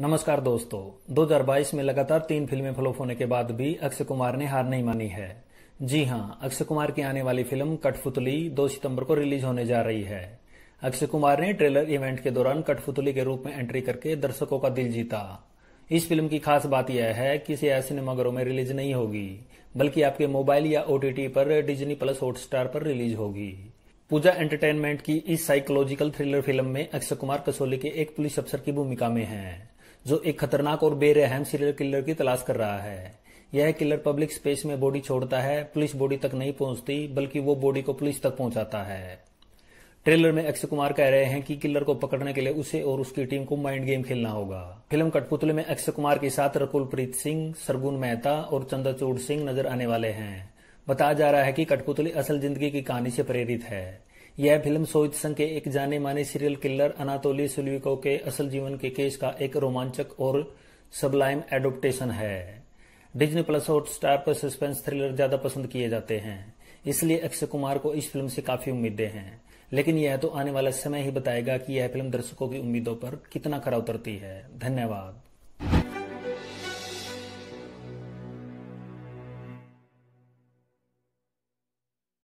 नमस्कार दोस्तों 2022 में लगातार तीन फिल्में फ्लॉप होने के बाद भी अक्षय कुमार ने हार नहीं मानी है जी हाँ अक्षय कुमार की आने वाली फिल्म कठपुतली 2 सितंबर को रिलीज होने जा रही है अक्षय कुमार ने ट्रेलर इवेंट के दौरान कठपुतली के रूप में एंट्री करके दर्शकों का दिल जीता इस फिल्म की खास बात यह है कि इसे सिनेमाघरों में रिलीज नहीं होगी बल्कि आपके मोबाइल या ओटीटी पर डिजनी प्लस हॉटस्टार पर रिलीज होगी पूजा एंटरटेनमेंट की इस साइकोलॉजिकल थ्रिलर फिल्म में अक्षय कुमार कसोली के एक पुलिस अफसर की भूमिका में हैं जो एक खतरनाक और बेरहम सीरियल किलर की तलाश कर रहा है यह किलर पब्लिक स्पेस में बॉडी छोड़ता है पुलिस बॉडी तक नहीं पहुंचती बल्कि वो बॉडी को पुलिस तक पहुंचाता है ट्रेलर में अक्षय कुमार कह रहे हैं कि किलर को पकड़ने के लिए उसे और उसकी टीम को माइंड गेम खेलना होगा फिल्म कठपुतले में अक्षय कुमार के साथ रकुल प्रीत सिंह सरगुन मेहता और चंद्रचूड़ सिंह नजर आने वाले हैं बताया जा रहा है कि कठपुतली असल जिंदगी की कहानी से प्रेरित है यह फिल्म सोहित संघ के एक जाने माने सीरियल किलर अनातोली सुलविको के असल जीवन के केस का एक रोमांचक और सबलाइम एडोप्टेशन है डिज्नी प्लस हॉट स्टार पर सस्पेंस थ्रिलर ज्यादा पसंद किए जाते हैं इसलिए अक्षय कुमार को इस फिल्म से काफी उम्मीदें हैं लेकिन यह तो आने वाला समय ही बताएगा कि यह फिल्म दर्शकों की उम्मीदों पर कितना खरा उतरती है धन्यवाद